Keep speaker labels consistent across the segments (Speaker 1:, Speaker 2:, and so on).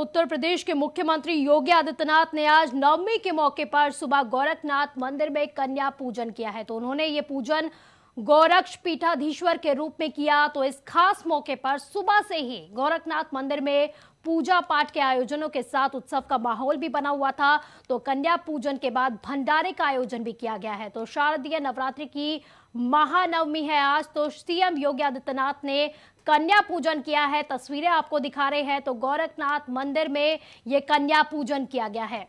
Speaker 1: उत्तर प्रदेश के मुख्यमंत्री योगी आदित्यनाथ ने आज नवमी के मौके पर सुबह गोरखनाथ मंदिर में कन्या पूजन किया है तो उन्होंने ये पूजन गोरक्ष पीठाधीश्वर के रूप में किया तो इस खास मौके पर सुबह से ही गोरखनाथ मंदिर में पूजा पाठ के आयोजनों के साथ उत्सव का माहौल भी बना हुआ था तो कन्या पूजन के बाद भंडारे का आयोजन भी किया गया है तो शारदीय नवरात्रि की महानवमी है आज तो सीएम योगी आदित्यनाथ ने कन्या पूजन किया है तस्वीरें आपको दिखा रहे हैं तो गोरखनाथ मंदिर में ये कन्या पूजन किया गया है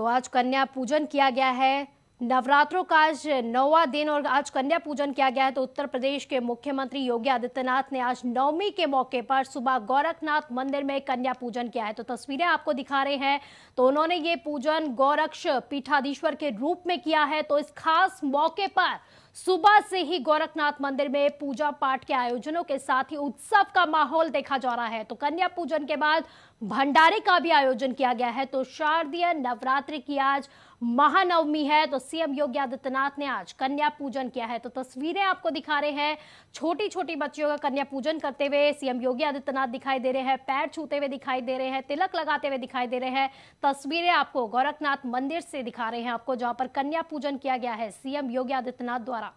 Speaker 1: तो आज कन्या पूजन किया गया है नवरात्रों का आज नौवा दिन और आज कन्या पूजन किया गया है तो उत्तर प्रदेश के मुख्यमंत्री योगी आदित्यनाथ ने आज नवमी के मौके पर सुबह गोरखनाथ मंदिर में कन्या पूजन किया है तो तस्वीरें आपको दिखा रहे हैं तो उन्होंने ये पूजन गोरक्ष पीठाधीश्वर के रूप में किया है तो इस खास मौके पर सुबह से ही गोरखनाथ मंदिर में पूजा पाठ के आयोजनों के साथ ही उत्सव का माहौल देखा जा रहा है तो कन्या पूजन के बाद भंडारे का भी आयोजन किया गया है तो शारदीय नवरात्रि की आज महानवमी है तो सीएम योगी आदित्यनाथ ने आज कन्या पूजन किया है तो तस्वीरें आपको दिखा रहे हैं छोटी छोटी बच्चियों का कन्या पूजन करते हुए सीएम योगी आदित्यनाथ दिखाई दे रहे हैं पैर छूते हुए दिखाई दे रहे हैं तिलक लगाते हुए दिखाई दे रहे हैं तस्वीरें आपको गोरखनाथ मंदिर से दिखा रहे हैं आपको जहां पर कन्या पूजन किया गया है सीएम योगी आदित्यनाथ द्वारा